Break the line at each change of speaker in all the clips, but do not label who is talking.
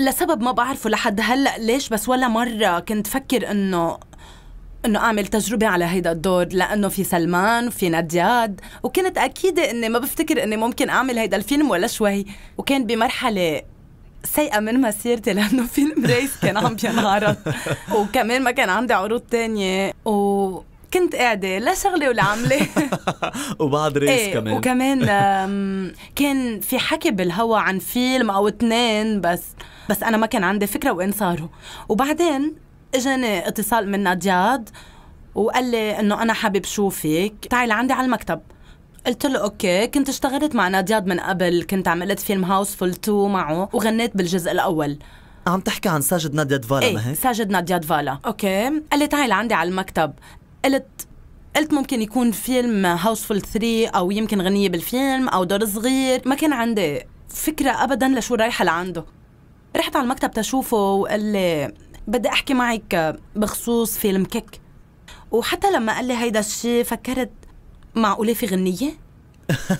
لسبب ما بعرفه لحد هلا ليش بس ولا مره كنت فكر انه انه اعمل تجربه على هيدا الدور لانه في سلمان وفي نادياد وكنت اكيده اني ما بفتكر اني ممكن اعمل هيدا الفيلم ولا شوي وكان بمرحله سيئة من مسيرتي لأنه فيلم ريس كان عم بينعرض وكمان ما كان عندي عروض تانية و كنت قاعده لا شغله ولا عامله
وبعد ريس ايه كمان
وكمان كان في حكي بالهوا عن فيلم او اثنين بس بس انا ما كان عندي فكره وين صاروا وبعدين اجاني اتصال من نادياد وقال لي انه انا حابب شوفك تعي لعندي على المكتب قلت له اوكي كنت اشتغلت مع نادياد من قبل كنت عملت فيلم هاوس فول 2 معه وغنيت بالجزء الاول عم تحكي عن ساجد ناديا دفالا ايه ما هيك؟ ساجد ناديا دفالا، اوكي، قال لي تعي لعندي على المكتب، قلت قلت ممكن يكون فيلم هاوسفول 3 او يمكن غنيه بالفيلم او دور صغير ما كان عندي فكره ابدا لشو رايحه لعنده رحت على المكتب تشوفه وقال لي بدي احكي معك بخصوص فيلم كيك وحتى لما قال لي هيدا الشيء فكرت معقوله في غنيه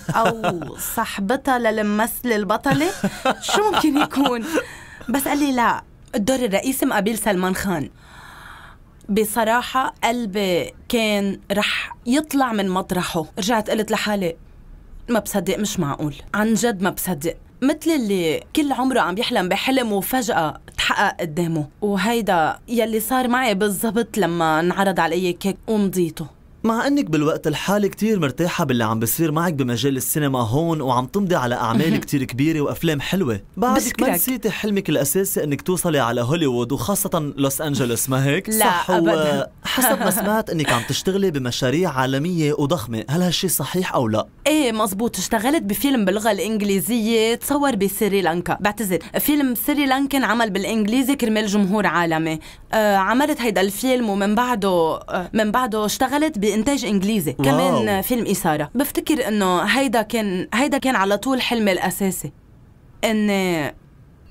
او صاحبتها للممثله البطله شو ممكن يكون بس قال لي لا الدور الرئيسي مقابل سلمان خان بصراحة قلبي كان رح يطلع من مطرحه رجعت قلت لحالي ما بصدق مش معقول عن جد ما بصدق مثل اللي كل عمره عم يحلم بحلم وفجأة تحقق قدامه وهيدا يلي صار معي بالضبط لما انعرض علي كيك ومضيته
مع انك بالوقت الحالي كتير مرتاحة باللي عم بصير معك بمجال السينما هون وعم تمضي على اعمال كتير كبيرة وافلام حلوة، بعدك ما
نسيتي حلمك
الاساسي انك توصلي على هوليوود وخاصة لوس انجلوس ما هيك؟ لا صح أبداً.
حسب ما سمعت
انك عم تشتغلي بمشاريع عالمية وضخمة، هل هالشي صحيح او لا؟
ايه مزبوط اشتغلت بفيلم باللغة الانجليزية تصور بسريلانكا، بعتذر، فيلم سريلانكا عمل بالانجليزي كرمال جمهور عالمي، آه عملت هيدا الفيلم ومن بعده آه من بعده اشتغلت بانتاج انجليزي واو. كمان فيلم اثاره بفتكر انه هيدا كان هيدا كان على طول حلمي الاساسي اني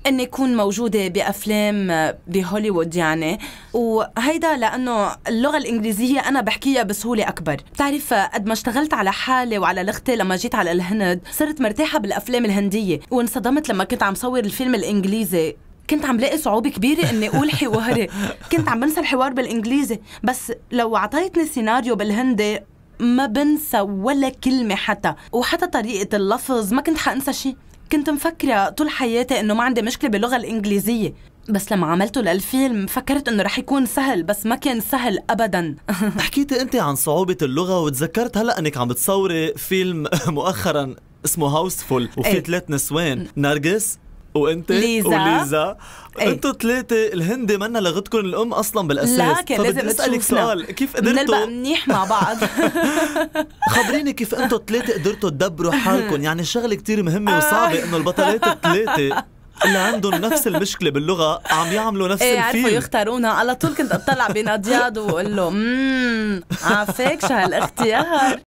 اني يكون موجوده بافلام بهوليوود يعني وهيدا لانه اللغه الانجليزيه انا بحكيها بسهوله اكبر بتعرف قد ما اشتغلت على حالي وعلى لغتي لما جيت على الهند صرت مرتاحه بالافلام الهنديه وانصدمت لما كنت عم صور الفيلم الانجليزي كنت عم لاقي صعوبه كبيره اني اقول حواري كنت عم بنسى الحوار بالانجليزي بس لو اعطيتني سيناريو بالهندي ما بنسى ولا كلمة حتى وحتى طريقة اللفظ ما كنت حأنسى شيء كنت مفكرة طول حياتي إنه ما عندي مشكلة باللغة الإنجليزية بس لما عملته للفيلم فكرت انه رح يكون سهل بس ما كان سهل ابدا
حكيتي انت عن صعوبه اللغه وتذكرت هلا انك عم بتصوري فيلم مؤخرا اسمه هاوسفول وفي ايه؟ ثلاث نسوان نرجس وانت ليزا وليزا إيه. انتوا ثلاثه الهندي منا لغتكم الام اصلا بالاساس لا كان لازم اسالك سؤال كيف قدرتوا بنلبق
منيح مع بعض
خبريني كيف انتوا ثلاثه قدرتوا تدبروا حالكم يعني شغله كتير مهمه وصعبه آه. انه البطلات الثلاثه اللي عندهم نفس المشكله باللغه عم يعملوا نفس ايه ايه
يختارونا على طول كنت اطلع بنادياد وقول واقول له اممم عافاك هالاختيار